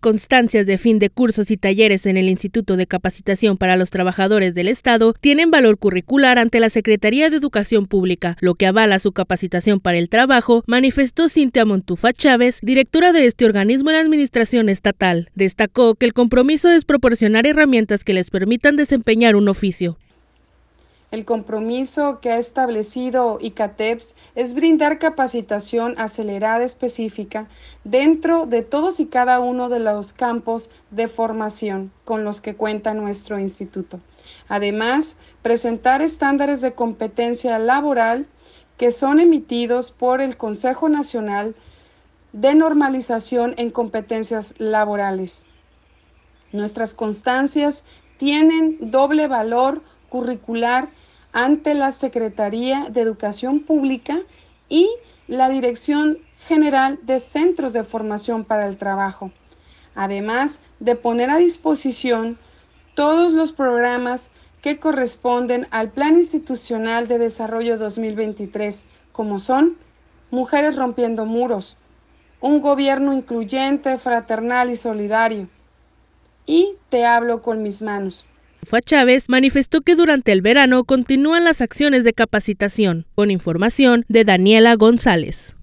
constancias de fin de cursos y talleres en el Instituto de Capacitación para los Trabajadores del Estado tienen valor curricular ante la Secretaría de Educación Pública, lo que avala su capacitación para el trabajo, manifestó Cintia Montufa Chávez, directora de este organismo en la Administración Estatal. Destacó que el compromiso es proporcionar herramientas que les permitan desempeñar un oficio. El compromiso que ha establecido ICATEPS es brindar capacitación acelerada específica dentro de todos y cada uno de los campos de formación con los que cuenta nuestro instituto. Además, presentar estándares de competencia laboral que son emitidos por el Consejo Nacional de Normalización en Competencias Laborales. Nuestras constancias tienen doble valor curricular ante la Secretaría de Educación Pública y la Dirección General de Centros de Formación para el Trabajo, además de poner a disposición todos los programas que corresponden al Plan Institucional de Desarrollo 2023, como son Mujeres rompiendo muros, un gobierno incluyente, fraternal y solidario, y Te hablo con mis manos. Fua Chávez manifestó que durante el verano continúan las acciones de capacitación, con información de Daniela González.